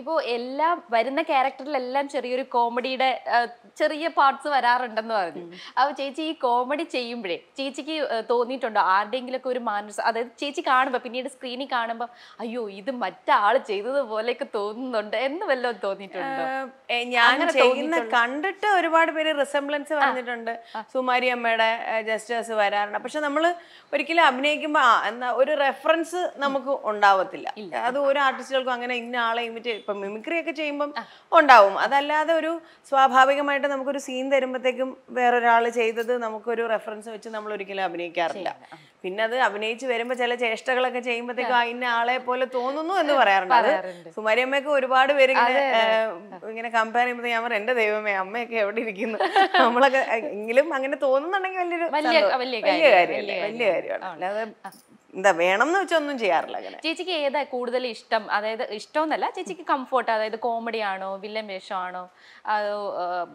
ഇപ്പോൾ എല്ലാം വരുന്ന ക്യാരക്ടറിലെല്ലാം ചെറിയൊരു കോമഡിയുടെ ചെറിയ പാർട്സ് വരാറുണ്ടെന്ന് പറഞ്ഞു അപ്പോൾ ചേച്ചി ഈ കോമഡി ചെയ്യുമ്പോഴേ ചേച്ചിക്ക് തോന്നിയിട്ടുണ്ടോ ആരുടെയെങ്കിലൊക്കെ ഒരു മാനസ് അതായത് ചേച്ചി കാണുമ്പോൾ പിന്നീട് സ്ക്രീനിൽ കാണുമ്പോൾ അയ്യോ ഇത് മറ്റാൾ ചെയ്തതുപോലെയൊക്കെ തോന്നുന്നുണ്ട് എന്ന് വല്ലതും തോന്നിയിട്ടുണ്ടോ ഞാൻ ചെയ്യുന്ന കണ്ടിട്ട് ഒരുപാട് പേര് റിസംബ്ലൻസ് പറഞ്ഞിട്ടുണ്ട് സുമാരി അമ്മയുടെ ജസ്റ്റേഴ്സ് വരാറുണ്ട് പക്ഷെ നമ്മൾ ഒരിക്കലും അഭിനയിക്കുമ്പോൾ ഒരു റെഫറൻസ് നമുക്ക് ഉണ്ടാവത്തില്ല അത് ഓരോ ആർട്ടിസ്റ്റുകൾക്കും അങ്ങനെ ഇന്ന ആളെ ഇമിറ്റേറ്റ് ഇപ്പം മിമിക്രി ഒക്കെ ചെയ്യുമ്പം ഉണ്ടാവും അതല്ലാതെ ഒരു സ്വാഭാവികമായിട്ട് നമുക്കൊരു സീൻ തരുമ്പോഴത്തേക്കും വേറൊരാൾ ചെയ്തത് നമുക്കൊരു റെഫറൻസ് വെച്ച് നമ്മൾ ഒരിക്കലും അഭിനയിക്കാറില്ല പിന്നെ അത് അഭിനയിച്ച് വരുമ്പോൾ ചില ചേഷ്ടകളൊക്കെ ചെയ്യുമ്പോഴത്തേക്കും ഇന്ന ആളെ പോലെ തോന്നുന്നു എന്ന് പറയാറുണ്ട് അത് സുമാരിയമ്മയൊക്കെ ഒരുപാട് പേര് ഇങ്ങനെ കമ്പയർ ചെയ്യുമ്പോൾ ഞാൻ പറയാം എന്റെ ദൈവമേ അമ്മയൊക്കെ എവിടെ ഇരിക്കുന്നു നമ്മളൊക്കെ എങ്കിലും അങ്ങനെ തോന്നുന്നുണ്ടെങ്കിൽ വലിയൊരു വലിയ കാര്യമല്ലേ വലിയ കാര്യമാണ് അല്ലാതെ എന്താ വേണം എന്ന് ഒന്നും ചെയ്യാറില്ല അങ്ങനെ ചേച്ചിക്ക് ഏതാ കൂടുതൽ ഇഷ്ടം അതായത് ഇഷ്ടമെന്നല്ല ചേച്ചിക്ക് കംഫോർട്ട് അതായത് കോമഡി ആണോ വില്ലൻ വേഷമാണോ അതോ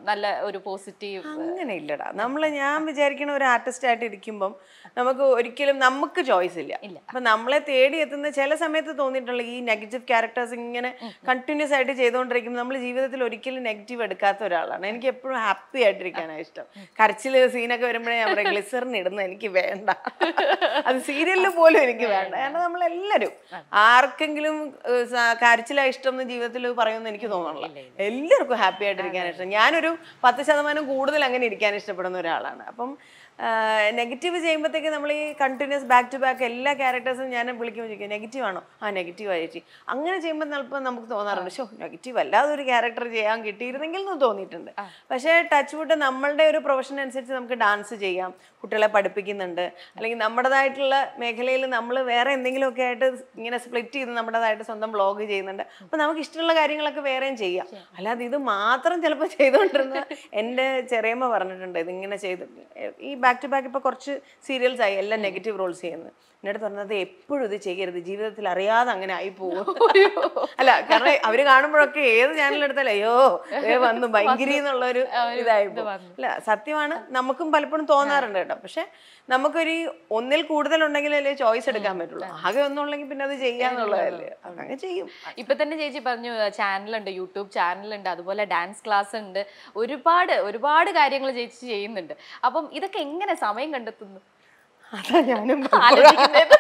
നല്ല ഒരു പോസിറ്റീവ് അങ്ങനെ ഇല്ലടാ നമ്മൾ ഞാൻ വിചാരിക്കണ ഒരു ആർട്ടിസ്റ്റ് ആയിട്ട് ഇരിക്കുമ്പം നമുക്ക് ഒരിക്കലും നമുക്ക് ചോയ്സ് ഇല്ല അപ്പൊ നമ്മളെ തേടി എത്തുന്ന ചില സമയത്ത് തോന്നിയിട്ടുള്ള ഈ നെഗറ്റീവ് ക്യാരക്ടേഴ്സ് ഇങ്ങനെ കണ്ടിന്യൂസ് ആയിട്ട് ചെയ്തുകൊണ്ടിരിക്കുമ്പോൾ നമ്മൾ ജീവിതത്തിൽ ഒരിക്കലും നെഗറ്റീവ് എടുക്കാത്ത ഒരാളാണ് എനിക്ക് എപ്പോഴും ഹാപ്പി ആയിട്ടിരിക്കാനാണ് ഇഷ്ടം കരച്ചിൽ സീനൊക്കെ വരുമ്പോഴേ അവിടെ ഗ്ലിസറിന് ഇടുന്നത് എനിക്ക് വേണ്ട അത് സീരിയലിൽ പോയി പോലും എനിക്ക് വേണ്ട കാരണം നമ്മളെല്ലാവരും ആർക്കെങ്കിലും കരച്ചിലാ ഇഷ്ടം എന്ന് ജീവിതത്തിൽ പറയുമെന്ന് എനിക്ക് തോന്നണില്ല എല്ലാവർക്കും ഹാപ്പി ആയിട്ടിരിക്കാൻ ഇഷ്ടം ഞാനൊരു പത്ത് ശതമാനം കൂടുതൽ അങ്ങനെ ഇരിക്കാൻ ഇഷ്ടപ്പെടുന്ന ഒരാളാണ് അപ്പം നെഗറ്റീവ് ചെയ്യുമ്പോഴത്തേക്ക് നമ്മൾ ഈ കണ്ടിന്യൂസ് ബാക്ക് ടു ബാക്ക് എല്ലാ ക്യാരക്ടേഴ്സും ഞാൻ വിളിക്കുമ്പോൾ ചോദിക്കും നെഗറ്റീവ് ആണോ ആ നെഗറ്റീവ് ആയിട്ട് അങ്ങനെ ചെയ്യുമ്പോൾ ചിലപ്പോൾ നമുക്ക് തോന്നാറുണ്ട് ഷോ നെഗറ്റീവ് അല്ലാതെ ഒരു ക്യാരക്ടർ ചെയ്യാൻ കിട്ടിയിരുന്നെങ്കിൽ എന്ന് തോന്നിയിട്ടുണ്ട് പക്ഷേ ടച്ച് വുഡ് നമ്മളുടെ ഒരു പ്രൊഫഷൻ അനുസരിച്ച് നമുക്ക് ഡാൻസ് ചെയ്യാം കുട്ടികളെ പഠിപ്പിക്കുന്നുണ്ട് അല്ലെങ്കിൽ നമ്മുടേതായിട്ടുള്ള മേഖലയിൽ നമ്മൾ വേറെ എന്തെങ്കിലുമൊക്കെ ആയിട്ട് ഇങ്ങനെ സ്പ്ലിറ്റ് ചെയ്ത് നമ്മുടേതായിട്ട് സ്വന്തം ബ്ലോഗ് ചെയ്യുന്നുണ്ട് അപ്പോൾ നമുക്ക് ഇഷ്ടമുള്ള കാര്യങ്ങളൊക്കെ വേറെയും ചെയ്യാം അല്ലാതെ ഇത് മാത്രം ചിലപ്പോൾ ചെയ്തുകൊണ്ടിരുന്ന എൻ്റെ ചെറിയമ്മ പറഞ്ഞിട്ടുണ്ട് ഇതിങ്ങനെ ചെയ്ത് ഈ ബാക്ക് ടു ബാക്ക് ഇപ്പോൾ കുറച്ച് സീരിയൽസ് ആയി എല്ലാം നെഗറ്റീവ് റോൾസ് ചെയ്യുന്നത് എന്നിട്ട് പറഞ്ഞത് എപ്പോഴും ഇത് ചെയ്യരുത് ജീവിതത്തിൽ അറിയാതെ അങ്ങനെ ആയി പോകും അല്ല കാരണം അവര് കാണുമ്പോഴൊക്കെ ഏത് ചാനലെടുത്താലും അയ്യോ വന്നു ഭയങ്കരി എന്നുള്ളൊരു ഇതായി അല്ല സത്യമാണ് നമുക്കും പലപ്പോഴും തോന്നാറുണ്ട് കേട്ടോ പക്ഷെ നമുക്കൊരു ഒന്നിൽ കൂടുതൽ ഉണ്ടെങ്കിൽ അല്ലേ ചോയ്സ് എടുക്കാൻ പറ്റുള്ളൂ ആകെ ഉണ്ടെങ്കിൽ പിന്നെ അത് ചെയ്യാന്നുള്ളതല്ലേ അങ്ങനെ ചെയ്യും ഇപ്പൊ തന്നെ ചേച്ചി പറഞ്ഞു ചാനലുണ്ട് യൂട്യൂബ് ചാനലുണ്ട് അതുപോലെ ഡാൻസ് ക്ലാസ് ഉണ്ട് ഒരുപാട് ഒരുപാട് കാര്യങ്ങൾ ചേച്ചി ചെയ്യുന്നുണ്ട് അപ്പം ഇതൊക്കെ എങ്ങനെ സമയം കണ്ടെത്തുന്നു അതാ ഞാനും ആലോചിക്കുന്നത്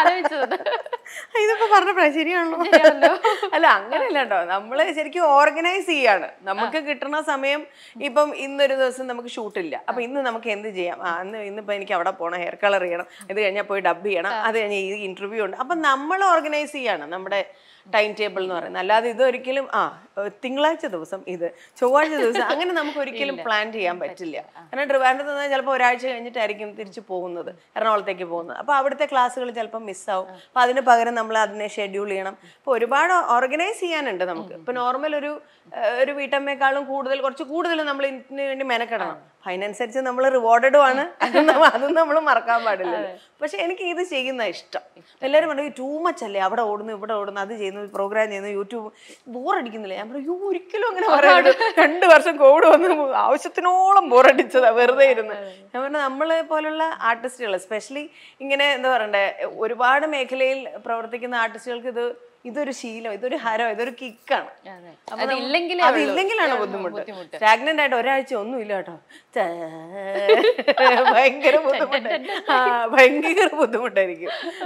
ആലോചിച്ചത് ഇതിപ്പോ പറഞ്ഞപ്പോഴേ ശരിയാണല്ലോ അല്ല അങ്ങനെയല്ല കേട്ടോ നമ്മള് ശരിക്കും ഓർഗനൈസ് ചെയ്യാണ് നമുക്ക് കിട്ടുന്ന സമയം ഇപ്പം ഇന്നൊരു ദിവസം നമുക്ക് ഷൂട്ടില്ല അപ്പൊ ഇന്ന് നമുക്ക് എന്ത് ചെയ്യാം അന്ന് ഇന്ന് ഇന്നിപ്പോ എനിക്ക് അവിടെ പോകണം ഹെയർ കളർ ചെയ്യണം ഇത് കഴിഞ്ഞാൽ പോയി ഡബ് ചെയ്യണം അത് കഴിഞ്ഞാൽ ഈ ഇന്റർവ്യൂ ഉണ്ട് അപ്പൊ നമ്മൾ ഓർഗനൈസ് ചെയ്യാണ് നമ്മുടെ ടൈം ടേബിൾ എന്ന് പറയുന്നത് അല്ലാതെ ഇതൊരിക്കലും ആ തിങ്കളാഴ്ച ദിവസം ഇത് ചൊവ്വാഴ്ച ദിവസം അങ്ങനെ നമുക്ക് ഒരിക്കലും പ്ലാൻ ചെയ്യാൻ പറ്റില്ല കാരണം ട്രിവാൻഡ്രത്ത് നിന്ന് ചിലപ്പോൾ ഒരാഴ്ച കഴിഞ്ഞിട്ടായിരിക്കും തിരിച്ചു പോകുന്നത് എറണാകുളത്തേക്ക് പോകുന്നത് അപ്പോൾ അവിടുത്തെ ക്ലാസ്സുകൾ ചിലപ്പോൾ മിസ്സാവും അപ്പോൾ അതിന് പ്രകാരം നമ്മൾ അതിനെ ഷെഡ്യൂൾ ചെയ്യണം അപ്പോൾ ഒരുപാട് ഓർഗനൈസ് ചെയ്യാനുണ്ട് നമുക്ക് ഇപ്പോൾ നോർമൽ ഒരു ഒരു വീട്ടമ്മയെക്കാളും കൂടുതൽ കുറച്ച് കൂടുതൽ നമ്മൾ ഇതിന് വേണ്ടി മെനക്കെടണം അതിനനുസരിച്ച് നമ്മൾ റിവാർഡഡും ആണ് അതും നമ്മൾ മറക്കാൻ പാടില്ല പക്ഷെ എനിക്ക് ഇത് ചെയ്യുന്ന ഇഷ്ടം എല്ലാവരും പറഞ്ഞു ടൂ മച്ച് അല്ലേ അവിടെ ഓടുന്നു ഇവിടെ ഓടുന്നു അത് ചെയ്യുന്നു പ്രോഗ്രാം ചെയ്യുന്നു യൂട്യൂബ് ബോറടിക്കുന്നില്ല ഞാൻ പറയും ഒരിക്കലും അങ്ങനെ പറയാണ്ട് രണ്ട് വർഷം കോവിഡ് വന്ന് ആവശ്യത്തിനോളം ബോറടിച്ചതാ വെറുതെ ഇരുന്ന് ഞാൻ പറഞ്ഞു നമ്മളെ പോലുള്ള ആർട്ടിസ്റ്റുകൾ സ്പെഷ്യലി ഇങ്ങനെ എന്താ പറയണ്ടേ ഒരുപാട് മേഖലയിൽ പ്രവർത്തിക്കുന്ന ആർട്ടിസ്റ്റുകൾക്ക് ഇത് ഇതൊരു ശീലം ഇതൊരു ഹരം ഇതൊരു കിക്കാണ് അതില്ലെങ്കിലാണ് ബുദ്ധിമുട്ട് സ്റ്റാഗ്നന്റ് ആയിട്ട് ഒരാഴ്ച ഒന്നും ഇല്ല കേട്ടോ ഭയങ്കര ബുദ്ധിമുട്ട് ഭയങ്കര ബുദ്ധിമുട്ടായിരിക്കും